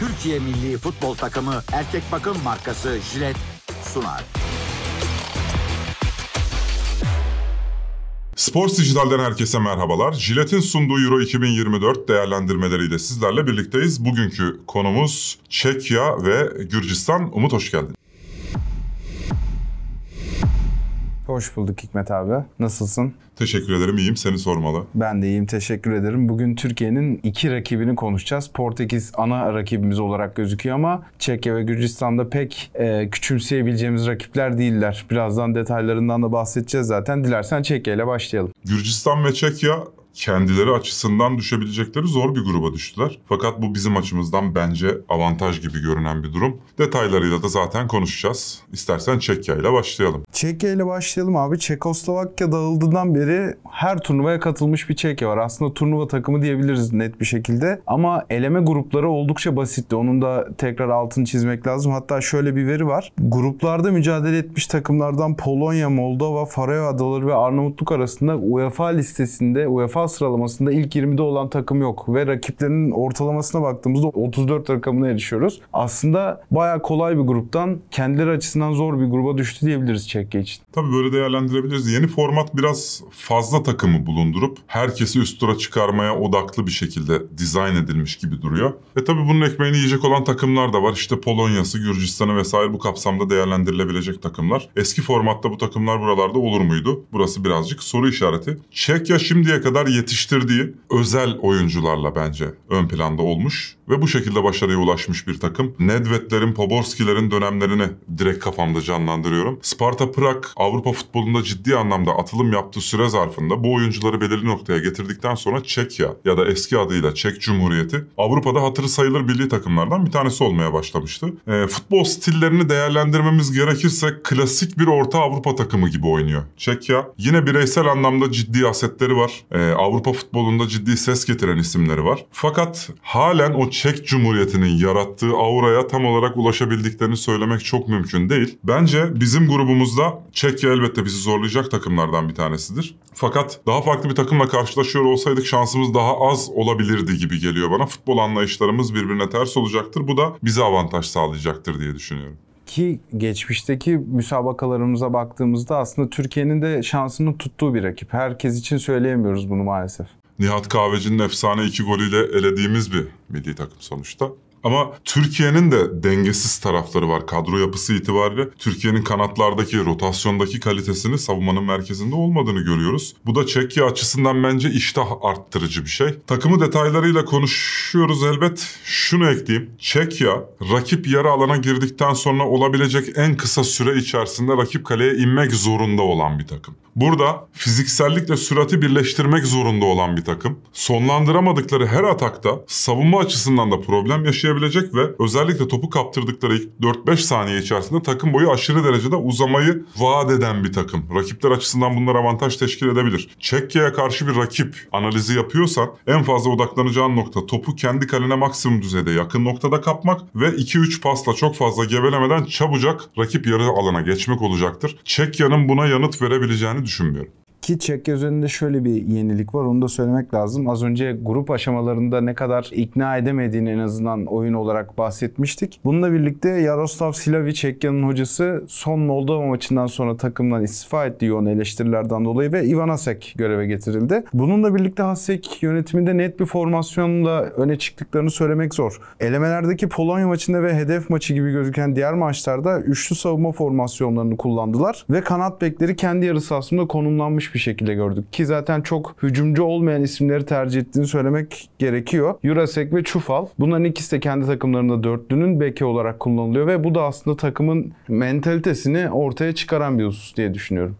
Türkiye Milli Futbol Takımı erkek bakım markası Jilet sunar. Sports Dijital'den herkese merhabalar. Jilet'in sunduğu Euro 2024 değerlendirmeleriyle sizlerle birlikteyiz. Bugünkü konumuz Çekya ve Gürcistan. Umut hoş geldin. Hoş bulduk Hikmet abi. Nasılsın? Teşekkür ederim. İyiyim. Seni sormalı. Ben de iyiyim. Teşekkür ederim. Bugün Türkiye'nin iki rakibini konuşacağız. Portekiz ana rakibimiz olarak gözüküyor ama Çekya ve Gürcistan'da pek e, küçümseyebileceğimiz rakipler değiller. Birazdan detaylarından da bahsedeceğiz zaten. Dilersen Çekya ile başlayalım. Gürcistan ve Çekya kendileri açısından düşebilecekleri zor bir gruba düştüler. Fakat bu bizim açımızdan bence avantaj gibi görünen bir durum. Detaylarıyla da zaten konuşacağız. İstersen Çekya ile başlayalım. Çekya ile başlayalım abi. Çekoslovakya dağıldığından beri her turnuvaya katılmış bir Çekya var. Aslında turnuva takımı diyebiliriz net bir şekilde. Ama eleme grupları oldukça basitti. Onun da tekrar altını çizmek lazım. Hatta şöyle bir veri var. Gruplarda mücadele etmiş takımlardan Polonya, Moldova, Faroe Adaları ve Arnavutluk arasında UEFA listesinde, UEFA sıralamasında ilk 20'de olan takım yok ve rakiplerinin ortalamasına baktığımızda 34 rakamına erişiyoruz. Aslında bayağı kolay bir gruptan kendileri açısından zor bir gruba düştü diyebiliriz Çekya için. Tabii böyle değerlendirebiliriz. Yeni format biraz fazla takımı bulundurup herkesi üst tura çıkarmaya odaklı bir şekilde dizayn edilmiş gibi duruyor. Ve tabii bunun ekmeğini yiyecek olan takımlar da var. İşte Polonya'sı, Gürcistan'ı vesaire bu kapsamda değerlendirilebilecek takımlar. Eski formatta bu takımlar buralarda olur muydu? Burası birazcık soru işareti. Çekya şimdiye kadar yetiştirdiği özel oyuncularla bence ön planda olmuş ve bu şekilde başarıya ulaşmış bir takım. Nedvedlerin, Poborskilerin dönemlerini direkt kafamda canlandırıyorum. Sparta Prag Avrupa futbolunda ciddi anlamda atılım yaptığı süre zarfında bu oyuncuları belirli noktaya getirdikten sonra Çekya ya da eski adıyla Çek Cumhuriyeti Avrupa'da hatırı sayılır milli takımlardan bir tanesi olmaya başlamıştı. E, futbol stillerini değerlendirmemiz gerekirse klasik bir Orta Avrupa takımı gibi oynuyor. Çekya yine bireysel anlamda ciddi asetleri var. E, Avrupa futbolunda ciddi ses getiren isimleri var. Fakat halen o Çek Cumhuriyeti'nin yarattığı auraya tam olarak ulaşabildiklerini söylemek çok mümkün değil. Bence bizim grubumuzda Çekya elbette bizi zorlayacak takımlardan bir tanesidir. Fakat daha farklı bir takımla karşılaşıyor olsaydık şansımız daha az olabilirdi gibi geliyor bana. Futbol anlayışlarımız birbirine ters olacaktır. Bu da bize avantaj sağlayacaktır diye düşünüyorum ki geçmişteki müsabakalarımıza baktığımızda aslında Türkiye'nin de şansını tuttuğu bir rakip. Herkes için söyleyemiyoruz bunu maalesef. Nihat Kahveci'nin efsane iki golüyle elediğimiz bir milli takım sonuçta. Ama Türkiye'nin de dengesiz tarafları var kadro yapısı itibariyle. Türkiye'nin kanatlardaki rotasyondaki kalitesini savunmanın merkezinde olmadığını görüyoruz. Bu da Çekya açısından bence iştah arttırıcı bir şey. Takımı detaylarıyla konuşuyoruz elbet. Şunu ekleyeyim. Çekya rakip yarı alana girdikten sonra olabilecek en kısa süre içerisinde rakip kaleye inmek zorunda olan bir takım. Burada fiziksellikle sürati birleştirmek zorunda olan bir takım. Sonlandıramadıkları her atakta savunma açısından da problem yaşayabilir götürebilecek ve özellikle topu kaptırdıkları 4-5 saniye içerisinde takım boyu aşırı derecede uzamayı vaat eden bir takım. Rakipler açısından bunlar avantaj teşkil edebilir. Çekke'ye karşı bir rakip analizi yapıyorsan en fazla odaklanacağın nokta topu kendi kalene maksimum düzeyde yakın noktada kapmak ve 2-3 pasla çok fazla gevelemeden çabucak rakip yarı alana geçmek olacaktır. Çekya'nın buna yanıt verebileceğini düşünmüyorum. Ki Çek gözünde şöyle bir yenilik var onu da söylemek lazım. Az önce grup aşamalarında ne kadar ikna edemediğini en azından oyun olarak bahsetmiştik. Bununla birlikte Yaroslav Silavi Çekya'nın hocası son Moldova maçından sonra takımdan istifa etti yoğun eleştirilerden dolayı ve Ivan Hasek göreve getirildi. Bununla birlikte Hasek yönetiminde net bir formasyonla öne çıktıklarını söylemek zor. Elemelerdeki Polonya maçında ve hedef maçı gibi gözüken diğer maçlarda üçlü savunma formasyonlarını kullandılar ve kanat bekleri kendi yarı sahasında konumlanmış bir bir şekilde gördük. Ki zaten çok hücumcu olmayan isimleri tercih ettiğini söylemek gerekiyor. Jurasek ve Çufal. Bunların ikisi de kendi takımlarında dörtlünün beki olarak kullanılıyor ve bu da aslında takımın mentalitesini ortaya çıkaran bir husus diye düşünüyorum.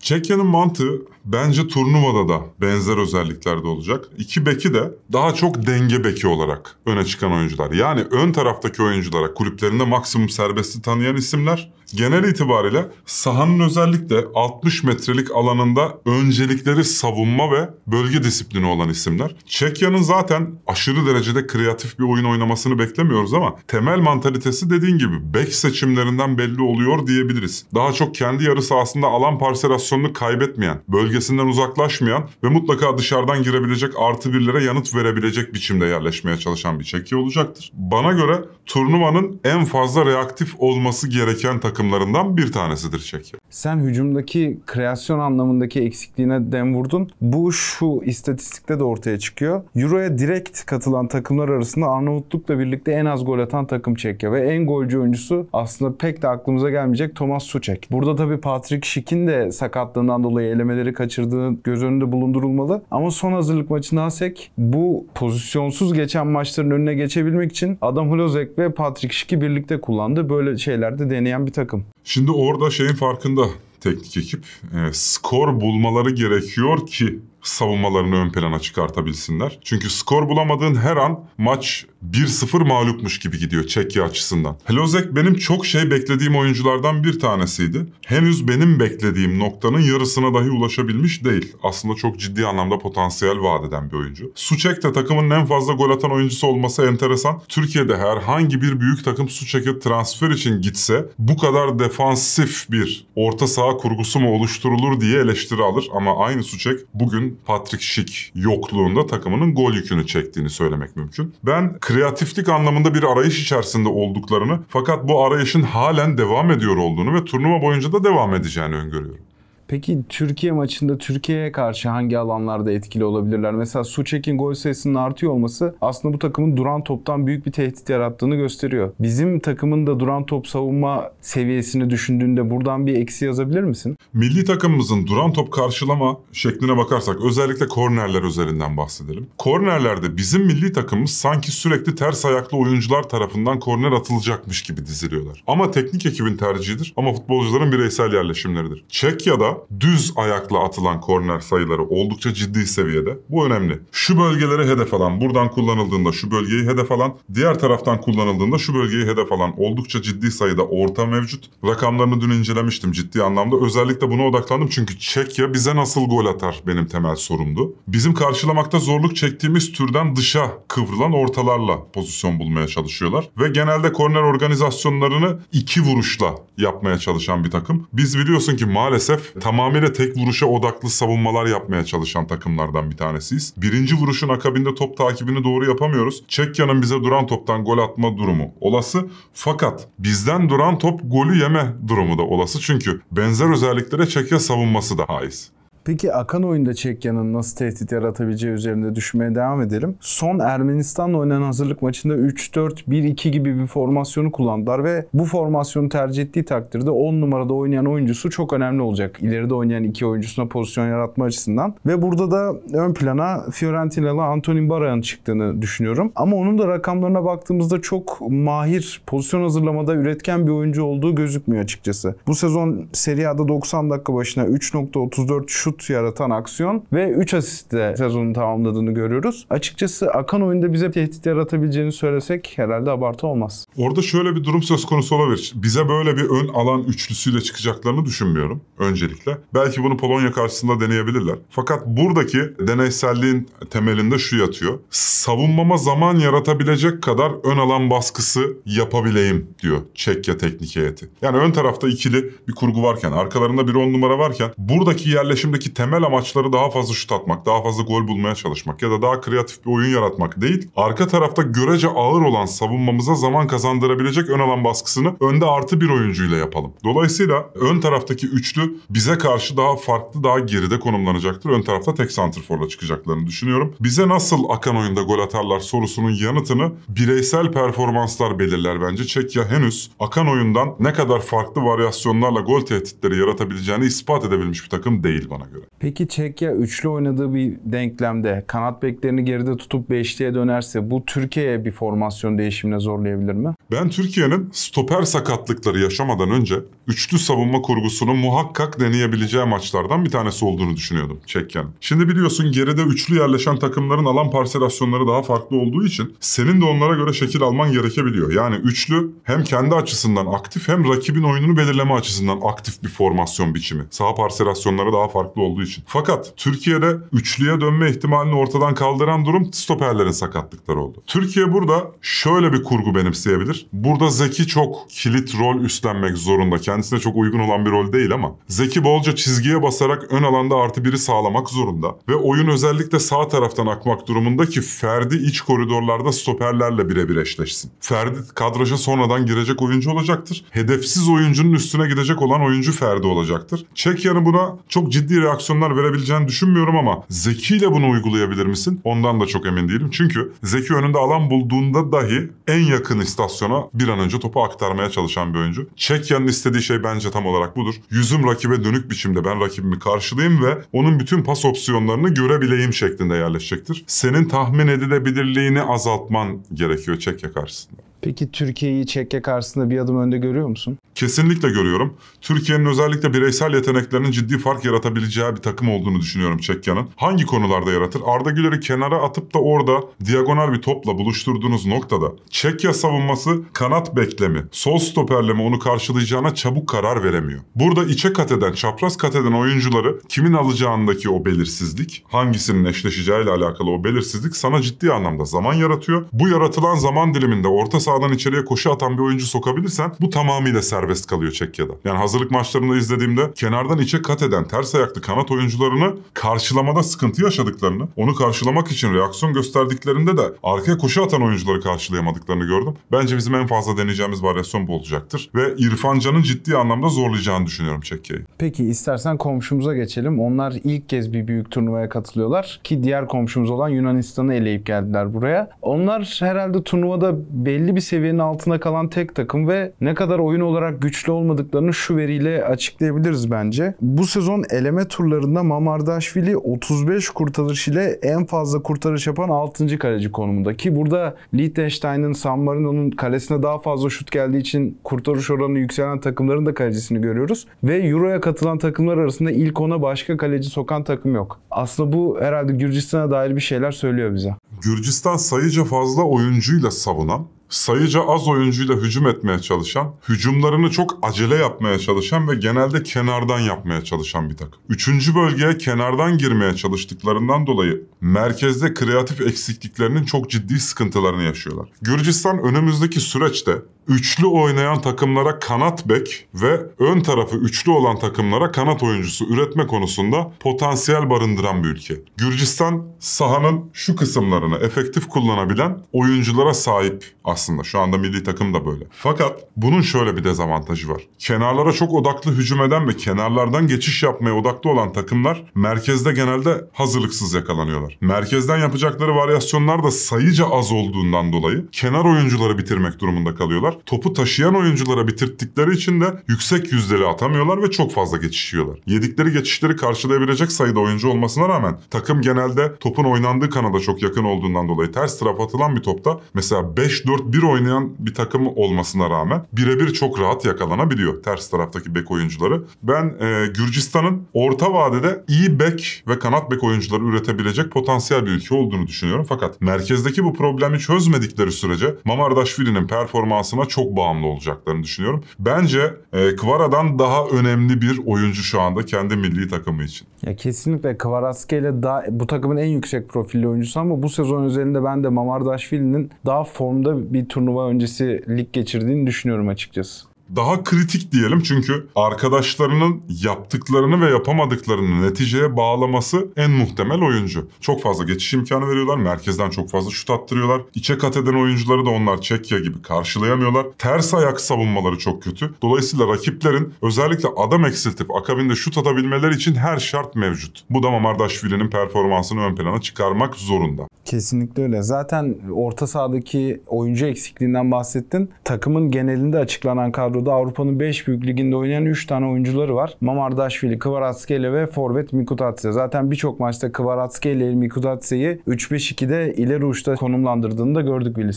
Çekya'nın mantığı bence turnuvada da benzer özelliklerde olacak. İki beki de daha çok denge beki olarak öne çıkan oyuncular. Yani ön taraftaki oyunculara kulüplerinde maksimum serbestli tanıyan isimler. Genel itibariyle sahanın özellikle 60 metrelik alanında öncelikleri savunma ve bölge disiplini olan isimler. Çekya'nın zaten aşırı derecede kreatif bir oyun oynamasını beklemiyoruz ama temel mantalitesi dediğin gibi bek seçimlerinden belli oluyor diyebiliriz. Daha çok kendi yarı sahasında alan parselasyonunu kaybetmeyen, bölgesinden uzaklaşmayan ve mutlaka dışarıdan girebilecek artı birlere yanıt verebilecek biçimde yerleşmeye çalışan bir Çekya olacaktır. Bana göre turnuvanın en fazla reaktif olması gereken takım takımlarından bir tanesidir Şekil. Sen hücumdaki kreasyon anlamındaki eksikliğine dem vurdun. Bu şu istatistikte de ortaya çıkıyor. Euro'ya direkt katılan takımlar arasında Arnavutluk'la birlikte en az gol atan takım Çekya ve en golcü oyuncusu aslında pek de aklımıza gelmeyecek Thomas Suçek. Burada tabii Patrick Schick'in de sakatlığından dolayı elemeleri kaçırdığı göz önünde bulundurulmalı. Ama son hazırlık maçında Hasek bu pozisyonsuz geçen maçların önüne geçebilmek için Adam Hlozek ve Patrick Schick'i birlikte kullandı. Böyle şeylerde deneyen bir takım takım. Şimdi orada şeyin farkında teknik ekip. E, skor bulmaları gerekiyor ki savunmalarını ön plana çıkartabilsinler. Çünkü skor bulamadığın her an maç 1-0 mağlupmuş gibi gidiyor Çekya açısından. Helozek benim çok şey beklediğim oyunculardan bir tanesiydi. Henüz benim beklediğim noktanın yarısına dahi ulaşabilmiş değil. Aslında çok ciddi anlamda potansiyel vaat eden bir oyuncu. Suçek de takımın en fazla gol atan oyuncusu olması enteresan. Türkiye'de herhangi bir büyük takım Suçek'e transfer için gitse bu kadar defansif bir orta saha kurgusu mu oluşturulur diye eleştiri alır. Ama aynı Suçek bugün Patrick Schick yokluğunda takımının gol yükünü çektiğini söylemek mümkün. Ben kreatiflik anlamında bir arayış içerisinde olduklarını fakat bu arayışın halen devam ediyor olduğunu ve turnuva boyunca da devam edeceğini öngörüyorum. Peki Türkiye maçında Türkiye'ye karşı hangi alanlarda etkili olabilirler? Mesela Suçek'in gol sayısının artıyor olması aslında bu takımın duran toptan büyük bir tehdit yarattığını gösteriyor. Bizim takımın da duran top savunma seviyesini düşündüğünde buradan bir eksi yazabilir misin? Milli takımımızın duran top karşılama şekline bakarsak özellikle kornerler üzerinden bahsedelim. Kornerlerde bizim milli takımımız sanki sürekli ters ayaklı oyuncular tarafından korner atılacakmış gibi diziliyorlar. Ama teknik ekibin tercihidir ama futbolcuların bireysel yerleşimleridir. Çekya'da düz ayakla atılan korner sayıları oldukça ciddi seviyede. Bu önemli. Şu bölgelere hedef alan, buradan kullanıldığında şu bölgeyi hedef alan, diğer taraftan kullanıldığında şu bölgeyi hedef alan oldukça ciddi sayıda orta mevcut. Rakamlarını dün incelemiştim ciddi anlamda. Özellikle buna odaklandım çünkü Çekya bize nasıl gol atar benim temel sorumdu. Bizim karşılamakta zorluk çektiğimiz türden dışa kıvrılan ortalarla pozisyon bulmaya çalışıyorlar. Ve genelde korner organizasyonlarını iki vuruşla yapmaya çalışan bir takım. Biz biliyorsun ki maalesef tamamıyla tek vuruşa odaklı savunmalar yapmaya çalışan takımlardan bir tanesiyiz. Birinci vuruşun akabinde top takibini doğru yapamıyoruz. Çekya'nın bize duran toptan gol atma durumu olası. Fakat bizden duran top golü yeme durumu da olası. Çünkü benzer özelliklere Çekya savunması da haiz. Peki akan oyunda Çekya'nın nasıl tehdit yaratabileceği üzerinde düşmeye devam edelim. Son Ermenistan'la oynanan hazırlık maçında 3-4-1-2 gibi bir formasyonu kullandılar ve bu formasyonu tercih ettiği takdirde 10 numarada oynayan oyuncusu çok önemli olacak. İleride oynayan iki oyuncusuna pozisyon yaratma açısından. Ve burada da ön plana Fiorentinalı Antonin Bara'nın çıktığını düşünüyorum. Ama onun da rakamlarına baktığımızda çok mahir, pozisyon hazırlamada üretken bir oyuncu olduğu gözükmüyor açıkçası. Bu sezon Serie A'da 90 dakika başına 3.34 şu şut yaratan aksiyon ve 3 asistle sezonu tamamladığını görüyoruz. Açıkçası akan oyunda bize tehdit yaratabileceğini söylesek herhalde abartı olmaz. Orada şöyle bir durum söz konusu olabilir. Bize böyle bir ön alan üçlüsüyle çıkacaklarını düşünmüyorum öncelikle. Belki bunu Polonya karşısında deneyebilirler. Fakat buradaki deneyselliğin temelinde şu yatıyor. Savunmama zaman yaratabilecek kadar ön alan baskısı yapabileyim diyor Çekya teknik heyeti. Yani ön tarafta ikili bir kurgu varken, arkalarında bir on numara varken buradaki yerleşimde buradaki temel amaçları daha fazla şut atmak, daha fazla gol bulmaya çalışmak ya da daha kreatif bir oyun yaratmak değil. Arka tarafta görece ağır olan savunmamıza zaman kazandırabilecek ön alan baskısını önde artı bir oyuncuyla yapalım. Dolayısıyla ön taraftaki üçlü bize karşı daha farklı, daha geride konumlanacaktır. Ön tarafta tek santrforla çıkacaklarını düşünüyorum. Bize nasıl akan oyunda gol atarlar sorusunun yanıtını bireysel performanslar belirler bence. Çekya henüz akan oyundan ne kadar farklı varyasyonlarla gol tehditleri yaratabileceğini ispat edebilmiş bir takım değil bana göre. Peki Çekya üçlü oynadığı bir denklemde kanat beklerini geride tutup beşliye dönerse bu Türkiye'ye bir formasyon değişimine zorlayabilir mi? Ben Türkiye'nin stoper sakatlıkları yaşamadan önce üçlü savunma kurgusunu muhakkak deneyebileceği maçlardan bir tanesi olduğunu düşünüyordum çekken. Şimdi biliyorsun geride üçlü yerleşen takımların alan parselasyonları daha farklı olduğu için senin de onlara göre şekil alman gerekebiliyor. Yani üçlü hem kendi açısından aktif hem rakibin oyununu belirleme açısından aktif bir formasyon biçimi. Saha parselasyonları daha farklı olduğu için. Fakat Türkiye'de üçlüye dönme ihtimalini ortadan kaldıran durum stoperlerin sakatlıkları oldu. Türkiye burada şöyle bir kurgu benimseyebilir. Burada Zeki çok kilit rol üstlenmek zorunda. Kendisine çok uygun olan bir rol değil ama. Zeki bolca çizgiye basarak ön alanda artı biri sağlamak zorunda. Ve oyun özellikle sağ taraftan akmak durumunda ki Ferdi iç koridorlarda stoperlerle birebir eşleşsin. Ferdi kadraja sonradan girecek oyuncu olacaktır. Hedefsiz oyuncunun üstüne gidecek olan oyuncu Ferdi olacaktır. Çek yanı buna çok ciddi reaksiyonlar verebileceğini düşünmüyorum ama Zeki ile bunu uygulayabilir misin? Ondan da çok emin değilim. Çünkü Zeki önünde alan bulduğunda dahi en yakın istasyon pozisyona bir an önce topu aktarmaya çalışan bir oyuncu. Çekya'nın istediği şey bence tam olarak budur. Yüzüm rakibe dönük biçimde ben rakibimi karşılayayım ve onun bütün pas opsiyonlarını görebileyim şeklinde yerleşecektir. Senin tahmin edilebilirliğini azaltman gerekiyor Çekya karşısında. Peki Türkiye'yi Çekya karşısında bir adım önde görüyor musun? Kesinlikle görüyorum. Türkiye'nin özellikle bireysel yeteneklerinin ciddi fark yaratabileceği bir takım olduğunu düşünüyorum Çekya'nın. Hangi konularda yaratır? Arda Güler'i kenara atıp da orada diagonal bir topla buluşturduğunuz noktada Çekya savunması kanat beklemi, sol stoperleme onu karşılayacağına çabuk karar veremiyor. Burada içe kat eden, çapraz kat eden oyuncuları kimin alacağındaki o belirsizlik, hangisinin eşleşeceğiyle alakalı o belirsizlik sana ciddi anlamda zaman yaratıyor. Bu yaratılan zaman diliminde orta sahadan içeriye koşu atan bir oyuncu sokabilirsen bu tamamıyla serbest kalıyor Çekya'da. Yani hazırlık maçlarında izlediğimde kenardan içe kat eden ters ayaklı kanat oyuncularını karşılamada sıkıntı yaşadıklarını, onu karşılamak için reaksiyon gösterdiklerinde de arkaya koşu atan oyuncuları karşılayamadıklarını gördüm. Bence bizim en fazla deneyeceğimiz varyasyon bu olacaktır ve İrfan Can'ın ciddi anlamda zorlayacağını düşünüyorum Çekya'yı. Peki istersen komşumuza geçelim. Onlar ilk kez bir büyük turnuvaya katılıyorlar ki diğer komşumuz olan Yunanistan'ı eleyip geldiler buraya. Onlar herhalde turnuvada belli bir bir seviyenin altında kalan tek takım ve ne kadar oyun olarak güçlü olmadıklarını şu veriyle açıklayabiliriz bence. Bu sezon eleme turlarında Mamardaşvili 35 kurtarış ile en fazla kurtarış yapan 6. kaleci konumunda ki burada Liechtenstein'ın San Marino'nun kalesine daha fazla şut geldiği için kurtarış oranı yükselen takımların da kalecisini görüyoruz ve Euro'ya katılan takımlar arasında ilk ona başka kaleci sokan takım yok. Aslında bu herhalde Gürcistan'a dair bir şeyler söylüyor bize. Gürcistan sayıca fazla oyuncuyla savunan sayıca az oyuncuyla hücum etmeye çalışan, hücumlarını çok acele yapmaya çalışan ve genelde kenardan yapmaya çalışan bir takım. Üçüncü bölgeye kenardan girmeye çalıştıklarından dolayı merkezde kreatif eksikliklerinin çok ciddi sıkıntılarını yaşıyorlar. Gürcistan önümüzdeki süreçte üçlü oynayan takımlara kanat bek ve ön tarafı üçlü olan takımlara kanat oyuncusu üretme konusunda potansiyel barındıran bir ülke. Gürcistan sahanın şu kısımlarını efektif kullanabilen oyunculara sahip aslında. Şu anda milli takım da böyle. Fakat bunun şöyle bir dezavantajı var. Kenarlara çok odaklı hücum eden ve kenarlardan geçiş yapmaya odaklı olan takımlar merkezde genelde hazırlıksız yakalanıyorlar. Merkezden yapacakları varyasyonlar da sayıca az olduğundan dolayı kenar oyuncuları bitirmek durumunda kalıyorlar topu taşıyan oyunculara bitirttikleri için de yüksek yüzdeli atamıyorlar ve çok fazla geçişiyorlar. Yedikleri geçişleri karşılayabilecek sayıda oyuncu olmasına rağmen takım genelde topun oynandığı kanada çok yakın olduğundan dolayı ters taraf atılan bir topta mesela 5-4-1 oynayan bir takım olmasına rağmen birebir çok rahat yakalanabiliyor ters taraftaki bek oyuncuları. Ben e, Gürcistan'ın orta vadede iyi bek ve kanat bek oyuncuları üretebilecek potansiyel bir ülke olduğunu düşünüyorum. Fakat merkezdeki bu problemi çözmedikleri sürece Mamardaşvili'nin performansını buna çok bağımlı olacaklarını düşünüyorum. Bence e, Kvara'dan daha önemli bir oyuncu şu anda kendi milli takımı için. Ya kesinlikle Kvaratskhelia ile bu takımın en yüksek profilli oyuncusu ama bu sezon üzerinde ben de Mamardashvili'nin daha formda bir turnuva öncesi lig geçirdiğini düşünüyorum açıkçası daha kritik diyelim çünkü arkadaşlarının yaptıklarını ve yapamadıklarını neticeye bağlaması en muhtemel oyuncu. Çok fazla geçiş imkanı veriyorlar. Merkezden çok fazla şut attırıyorlar. İçe kat eden oyuncuları da onlar Çekya gibi karşılayamıyorlar. Ters ayak savunmaları çok kötü. Dolayısıyla rakiplerin özellikle adam eksiltip akabinde şut atabilmeleri için her şart mevcut. Bu da Mamardaşvili'nin performansını ön plana çıkarmak zorunda. Kesinlikle öyle. Zaten orta sahadaki oyuncu eksikliğinden bahsettin. Takımın genelinde açıklanan kadro kadroda Avrupa'nın 5 büyük liginde oynayan 3 tane oyuncuları var. Mamardaşvili, Kvaratskhelia ve forvet Mikutatse. Zaten birçok maçta Kvaratskhelia ile Mikutatse'yi 3-5-2'de ileri uçta konumlandırdığını da gördük Willi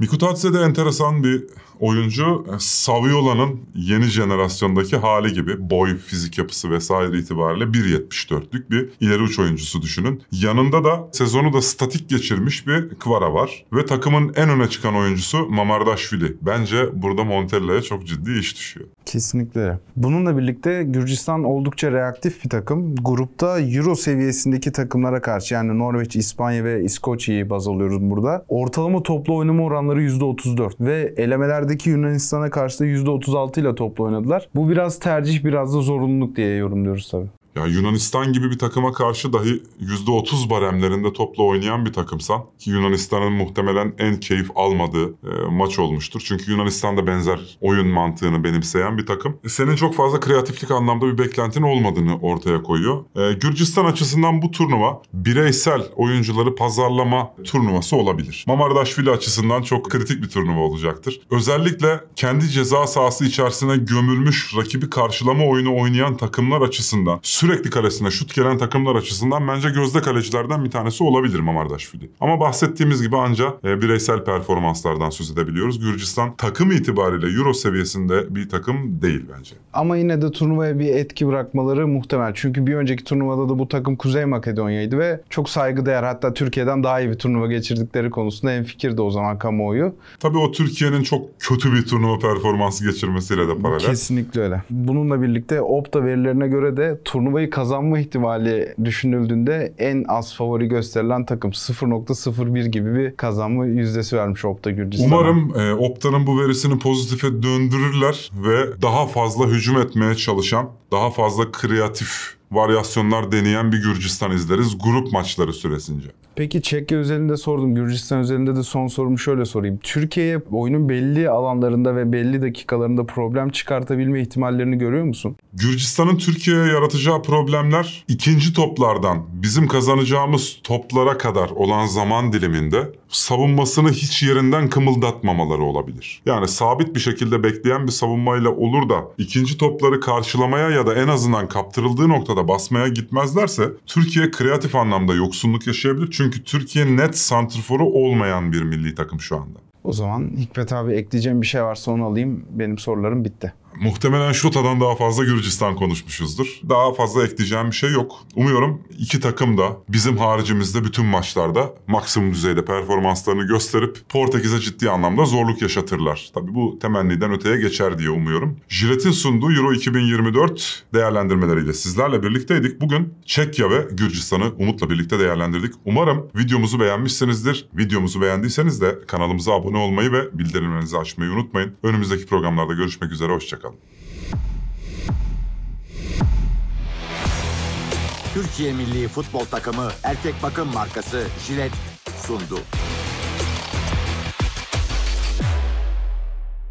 Mikutatse de enteresan bir oyuncu. E, Saviola'nın yeni jenerasyondaki hali gibi boy, fizik yapısı vesaire itibariyle 1.74'lük bir ileri uç oyuncusu düşünün. Yanında da sezonu da statik geçirmiş bir Kvara var. Ve takımın en öne çıkan oyuncusu Mamardaşvili. Bence burada Montella'ya çok ciddi iş düşüyor. Kesinlikle. Bununla birlikte Gürcistan oldukça reaktif bir takım. Grupta Euro seviyesindeki takımlara karşı yani Norveç, İspanya ve İskoçya'yı baz alıyoruz burada. Ortalama toplu oynama oranları %34 ve elemelerdeki Yunanistan'a karşı da %36 ile toplu oynadılar. Bu biraz tercih biraz da zorunluluk diye yorumluyoruz tabii. Yani Yunanistan gibi bir takıma karşı dahi %30 baremlerinde topla oynayan bir takımsan ki Yunanistan'ın muhtemelen en keyif almadığı e, maç olmuştur. Çünkü Yunanistan da benzer oyun mantığını benimseyen bir takım. E, senin çok fazla kreatiflik anlamda bir beklentin olmadığını ortaya koyuyor. E, Gürcistan açısından bu turnuva bireysel oyuncuları pazarlama turnuvası olabilir. Mamardaşvili açısından çok kritik bir turnuva olacaktır. Özellikle kendi ceza sahası içerisine gömülmüş rakibi karşılama oyunu oynayan takımlar açısından sürekli kalesine şut gelen takımlar açısından bence gözde kalecilerden bir tanesi olabilir Mamardaşvili. Ama bahsettiğimiz gibi anca e, bireysel performanslardan söz edebiliyoruz. Gürcistan takım itibariyle Euro seviyesinde bir takım değil bence. Ama yine de turnuvaya bir etki bırakmaları muhtemel. Çünkü bir önceki turnuvada da bu takım Kuzey Makedonya'ydı ve çok saygıdeğer hatta Türkiye'den daha iyi bir turnuva geçirdikleri konusunda en fikirdi o zaman kamuoyu. Tabii o Türkiye'nin çok kötü bir turnuva performansı geçirmesiyle de paralel. Kesinlikle öyle. Bununla birlikte Opta verilerine göre de turnuva arabayı kazanma ihtimali düşünüldüğünde en az favori gösterilen takım 0.01 gibi bir kazanma yüzdesi vermiş Opta Gürcistan. Umarım e, Opta'nın bu verisini pozitife döndürürler ve daha fazla hücum etmeye çalışan, daha fazla kreatif varyasyonlar deneyen bir Gürcistan izleriz grup maçları süresince. Peki Çekya özelinde sordum. Gürcistan özelinde de son sorumu şöyle sorayım. Türkiye'ye oyunun belli alanlarında ve belli dakikalarında problem çıkartabilme ihtimallerini görüyor musun? Gürcistan'ın Türkiye'ye yaratacağı problemler ikinci toplardan bizim kazanacağımız toplara kadar olan zaman diliminde savunmasını hiç yerinden kımıldatmamaları olabilir. Yani sabit bir şekilde bekleyen bir savunmayla olur da ikinci topları karşılamaya ya da en azından kaptırıldığı noktada basmaya gitmezlerse Türkiye kreatif anlamda yoksunluk yaşayabilir. Çünkü çünkü Türkiye net santrforu olmayan bir milli takım şu anda. O zaman Hikmet abi ekleyeceğim bir şey varsa onu alayım. Benim sorularım bitti. Muhtemelen Şuta'dan daha fazla Gürcistan konuşmuşuzdur. Daha fazla ekleyeceğim bir şey yok. Umuyorum iki takım da bizim haricimizde bütün maçlarda maksimum düzeyde performanslarını gösterip Portekiz'e ciddi anlamda zorluk yaşatırlar. Tabii bu temenniden öteye geçer diye umuyorum. Jilet'in sunduğu Euro 2024 değerlendirmeleriyle sizlerle birlikteydik. Bugün Çekya ve Gürcistan'ı Umut'la birlikte değerlendirdik. Umarım videomuzu beğenmişsinizdir. Videomuzu beğendiyseniz de kanalımıza abone olmayı ve bildirimlerinizi açmayı unutmayın. Önümüzdeki programlarda görüşmek üzere. Hoşçakalın bakalım. Türkiye Milli Futbol Takımı erkek bakım markası Jilet sundu.